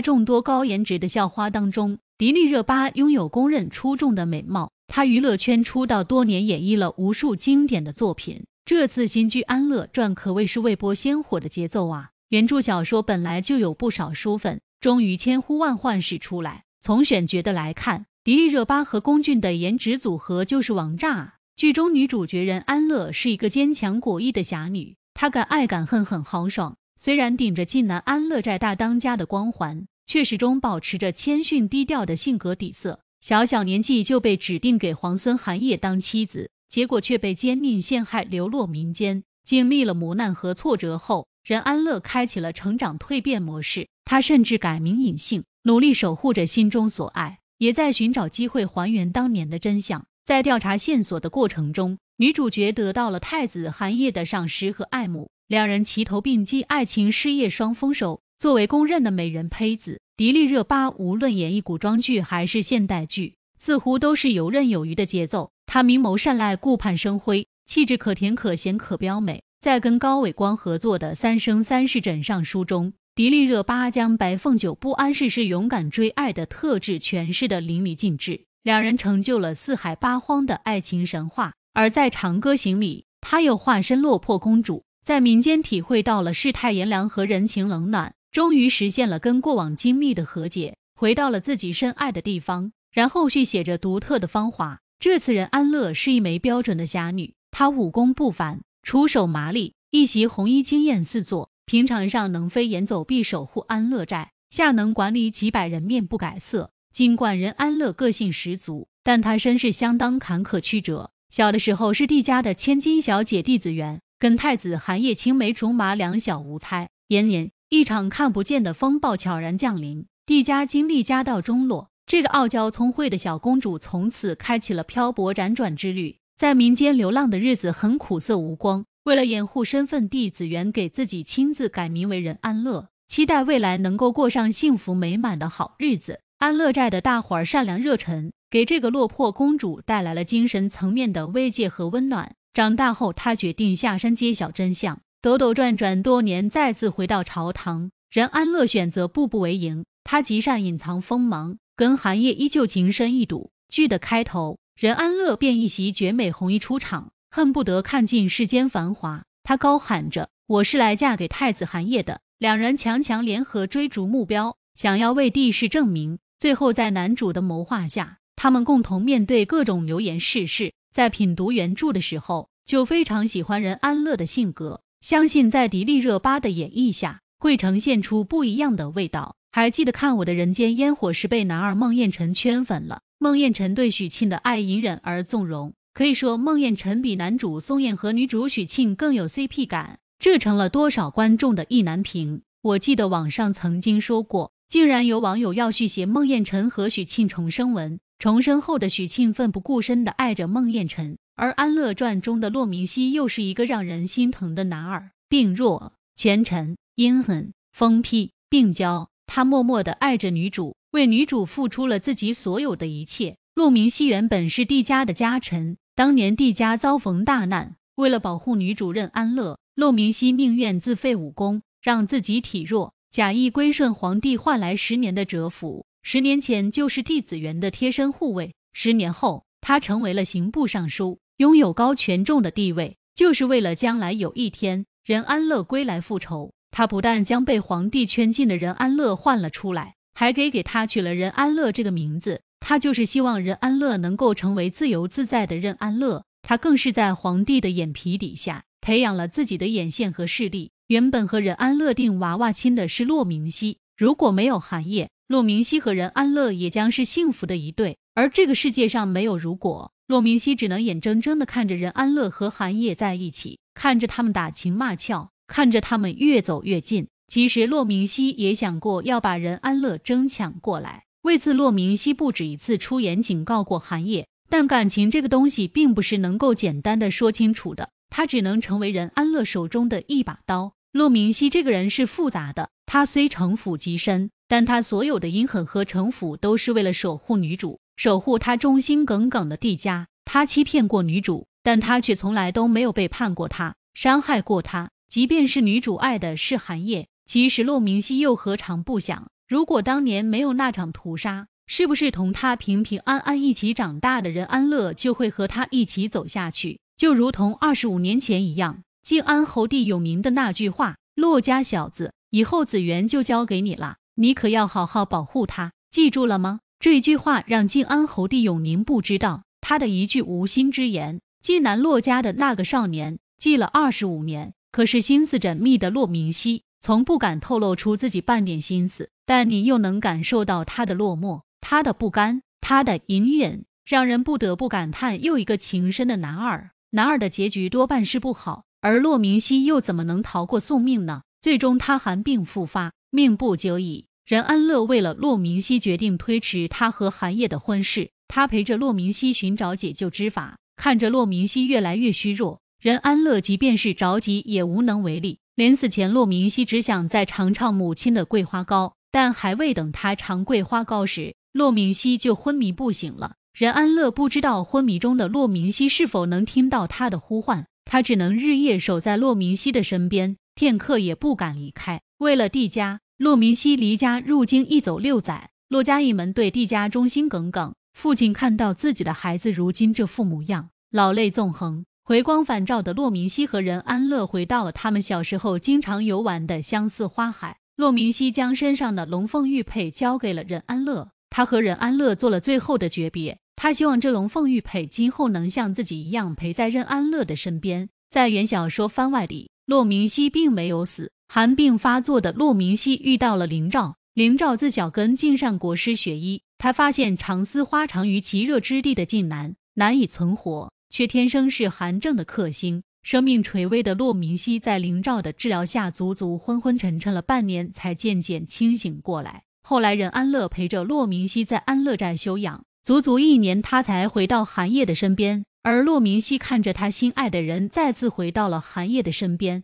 众多高颜值的校花当中，迪丽热巴拥有公认出众的美貌。她娱乐圈出道多年，演绎了无数经典的作品。这次新剧《安乐传》可谓是未播先火的节奏啊！原著小说本来就有不少书粉，终于千呼万唤始出来。从选角的来看，迪丽热巴和龚俊的颜值组合就是王炸。剧中女主角人安乐是一个坚强果毅的侠女，她敢爱敢恨，很豪爽。虽然顶着晋南安乐寨大当家的光环，却始终保持着谦逊低调的性格底色。小小年纪就被指定给皇孙韩烨当妻子，结果却被奸佞陷害，流落民间。经历了磨难和挫折后，任安乐开启了成长蜕变模式。他甚至改名隐姓，努力守护着心中所爱，也在寻找机会还原当年的真相。在调查线索的过程中，女主角得到了太子韩烨的赏识和爱慕。两人齐头并进，爱情、事业双丰收。作为公认的美人胚子，迪丽热巴无论演绎古装剧还是现代剧，似乎都是游刃有余的节奏。她明眸善睐，顾盼生辉，气质可甜可咸可标美。在跟高伟光合作的《三生三世枕上书》中，迪丽热巴将白凤九不谙世事、勇敢追爱的特质诠释的淋漓尽致。两人成就了四海八荒的爱情神话。而在《长歌行》里，她又化身落魄公主。在民间体会到了世态炎凉和人情冷暖，终于实现了跟过往精密的和解，回到了自己深爱的地方。然后续写着独特的芳华。这次人安乐是一枚标准的侠女，她武功不凡，出手麻利，一袭红衣惊艳四座。平常上能飞檐走壁守护安乐寨，下能管理几百人面不改色。尽管人安乐个性十足，但她身世相当坎坷曲折。小的时候是帝家的千金小姐，弟子园，跟太子寒夜青梅竹马，两小无猜。延年，一场看不见的风暴悄然降临，帝家经历家道中落。这个傲娇聪慧的小公主从此开启了漂泊辗转之旅，在民间流浪的日子很苦涩无光。为了掩护身份，帝子元给自己亲自改名为人安乐，期待未来能够过上幸福美满的好日子。安乐寨的大伙儿善良热忱，给这个落魄公主带来了精神层面的慰藉和温暖。长大后，他决定下山揭晓真相，兜兜转转多年，再次回到朝堂。任安乐选择步步为营，他极善隐藏锋芒，跟寒夜依旧情深意笃。剧的开头，任安乐便一袭绝美红衣出场，恨不得看尽世间繁华。他高喊着：“我是来嫁给太子寒夜的。”两人强强联合，追逐目标，想要为帝室正名。最后，在男主的谋划下，他们共同面对各种流言世事。在品读原著的时候，就非常喜欢任安乐的性格。相信在迪丽热巴的演绎下，会呈现出不一样的味道。还记得看我的《人间烟火》时，被男二孟宴臣圈粉了。孟宴臣对许沁的爱隐忍而纵容，可以说孟宴臣比男主宋焰和女主许沁更有 CP 感，这成了多少观众的意难平。我记得网上曾经说过，竟然有网友要续写孟宴臣和许沁重生文。重生后的许沁奋不顾身地爱着孟宴臣，而《安乐传》中的骆明熙又是一个让人心疼的男儿，病弱、虔诚、阴狠、疯批、病娇，他默默地爱着女主，为女主付出了自己所有的一切。骆明熙原本是帝家的家臣，当年帝家遭逢大难，为了保护女主任安乐，骆明熙宁愿自废武功，让自己体弱，假意归顺皇帝，换来十年的蛰伏。十年前就是弟子园的贴身护卫，十年后他成为了刑部尚书，拥有高权重的地位，就是为了将来有一天任安乐归来复仇。他不但将被皇帝圈禁的任安乐换了出来，还给给他取了任安乐这个名字。他就是希望任安乐能够成为自由自在的任安乐。他更是在皇帝的眼皮底下培养了自己的眼线和势力。原本和任安乐定娃娃亲的是骆明熙，如果没有寒夜。骆明熙和任安乐也将是幸福的一对，而这个世界上没有如果，骆明熙只能眼睁睁地看着任安乐和韩烨在一起，看着他们打情骂俏，看着他们越走越近。其实骆明熙也想过要把任安乐争抢过来，为此骆明熙不止一次出言警告过韩烨，但感情这个东西并不是能够简单的说清楚的，他只能成为任安乐手中的一把刀。骆明熙这个人是复杂的，他虽城府极深。但他所有的阴狠和城府，都是为了守护女主，守护他忠心耿耿的帝家。他欺骗过女主，但他却从来都没有背叛过她，伤害过她。即便是女主爱的是寒夜，其实洛明熙又何尝不想？如果当年没有那场屠杀，是不是同他平平安安一起长大的人安乐就会和他一起走下去，就如同二十五年前一样？静安侯帝有名的那句话：“洛家小子，以后子元就交给你了。”你可要好好保护他，记住了吗？这一句话让靖安侯的永宁不知道，他的一句无心之言，济南洛家的那个少年记了二十五年。可是心思缜密的洛明熙从不敢透露出自己半点心思，但你又能感受到他的落寞，他的不甘，他的隐忍，让人不得不感叹又一个情深的男二。男二的结局多半是不好，而洛明熙又怎么能逃过宿命呢？最终他寒病复发，命不久矣。任安乐为了骆明熙，决定推迟他和韩烨的婚事。他陪着骆明熙寻找解救之法，看着骆明熙越来越虚弱，任安乐即便是着急也无能为力。临死前，骆明熙只想再尝尝母亲的桂花糕，但还未等他尝桂花糕时，骆明熙就昏迷不醒了。任安乐不知道昏迷中的骆明熙是否能听到他的呼唤，他只能日夜守在骆明熙的身边，片刻也不敢离开。为了帝家。骆明熙离家入京，一走六载。骆家一门对帝家忠心耿耿。父亲看到自己的孩子如今这副模样，老泪纵横。回光返照的骆明熙和任安乐回到了他们小时候经常游玩的相似花海。骆明熙将身上的龙凤玉佩交给了任安乐，他和任安乐做了最后的诀别。他希望这龙凤玉佩今后能像自己一样陪在任安乐的身边。在原小说番外里，骆明熙并没有死。寒病发作的骆明熙遇到了灵兆。灵兆自小跟晋善国师学医，他发现长丝花长于极热之地的晋南，难以存活，却天生是寒症的克星。生命垂危的骆明熙在灵兆的治疗下，足足昏昏沉沉了半年，才渐渐清醒过来。后来任安乐陪着骆明熙在安乐寨休养，足足一年，他才回到寒夜的身边。而骆明熙看着他心爱的人再次回到了寒夜的身边。